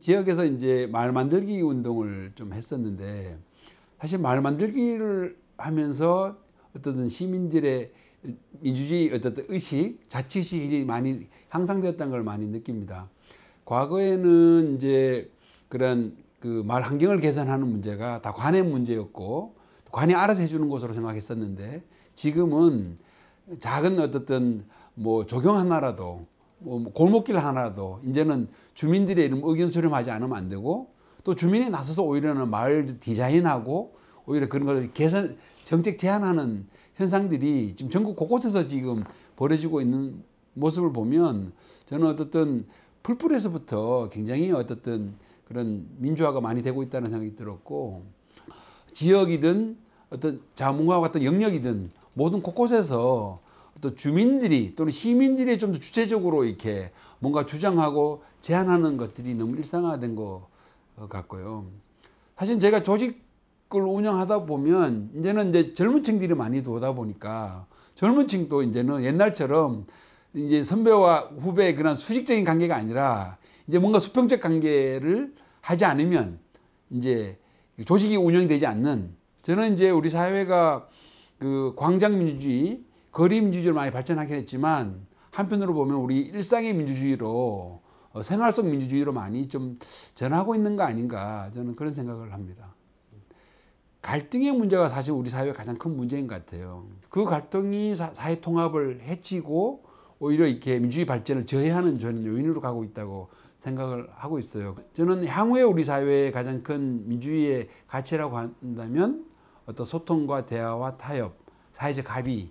지역에서 이제 말 만들기 운동을 좀 했었는데 사실 말 만들기를 하면서 어떤 시민들의 민주주의 어떤 의식, 자치의식이 많이 향상되었다는 걸 많이 느낍니다. 과거에는 이제 그런 그 말 환경을 개선하는 문제가 다 관의 문제였고 관이 알아서 해주는 것으로 생각했었는데 지금은 작은 어떻든 뭐 조경 하나라도 뭐, 뭐 골목길 하나도 이제는 주민들의 이름 의견 수렴하지 않으면 안 되고 또 주민이 나서서 오히려는 마을 디자인하고 오히려 그런 걸 개선 정책 제안하는 현상들이 지금 전국 곳곳에서 지금 벌어지고 있는 모습을 보면 저는 어떻든 풀풀에서부터 굉장히 어떻든 그런 민주화가 많이 되고 있다는 생각이 들었고 지역이든 어떤 자문과와 같은 영역이든 모든 곳곳에서 또 주민들이 또는 시민들이 좀 더 주체적으로 이렇게 뭔가 주장하고 제안하는 것들이 너무 일상화된 것 어, 같고요. 사실 제가 조직을 운영하다 보면 이제는 이제 젊은 층들이 많이 도다 보니까 젊은 층도 이제는 옛날처럼 이제 선배와 후배의 그런 수직적인 관계가 아니라 이제 뭔가 수평적 관계를 하지 않으면 이제 조직이 운영되지 않는 저는 이제 우리 사회가 그 광장민주주의 거리 민주주의로 많이 발전하긴 했지만 한편으로 보면 우리 일상의 민주주의로 어, 생활 속 민주주의로 많이 좀 전하고 있는 거 아닌가 저는 그런 생각을 합니다. 갈등의 문제가 사실 우리 사회의 가장 큰 문제인 것 같아요. 그 갈등이 사회 통합을 해치고 오히려 이렇게 민주주의 발전을 저해하는 저는 요인으로 가고 있다고 생각을 하고 있어요. 저는 향후에 우리 사회의 가장 큰 민주주의의 가치라고 한다면 어떤 소통과 대화와 타협, 사회적 합의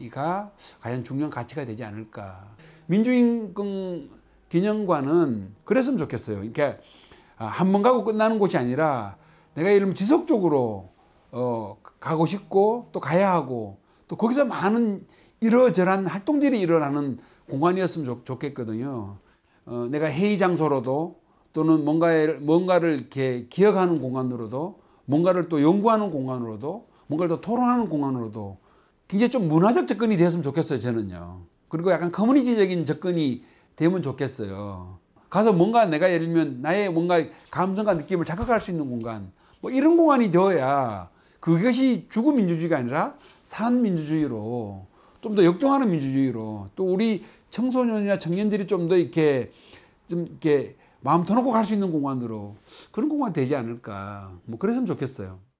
이가 과연 중요한 가치가 되지 않을까. 민주인권 기념관은 그랬으면 좋겠어요. 이렇게 아, 한번 가고 끝나는 곳이 아니라 내가 예를 지속적으로 어, 가고 싶고 또 가야 하고 또 거기서 많은 이러저러 활동들이 일어나는 공간이었으면 좋, 겠거든요 어, 내가 회의 장소로도 또는 뭔가를, 뭔가를 이렇게 기억하는 공간으로도 뭔가를 또 연구하는 공간으로도 뭔가를 또 토론하는 공간으로도 굉장히 좀 문화적 접근이 되었으면 좋겠어요, 저는요. 그리고 약간 커뮤니티적인 접근이 되면 좋겠어요. 가서 뭔가 내가 예를 들면 나의 뭔가 감성과 느낌을 자극할 수 있는 공간, 뭐 이런 공간이 되어야 그것이 죽은 민주주의가 아니라 산 민주주의로 좀 더 역동하는 민주주의로 또 우리 청소년이나 청년들이 좀 더 이렇게 좀 이렇게 마음 터놓고 갈 수 있는 공간으로 그런 공간 되지 않을까 뭐 그랬으면 좋겠어요.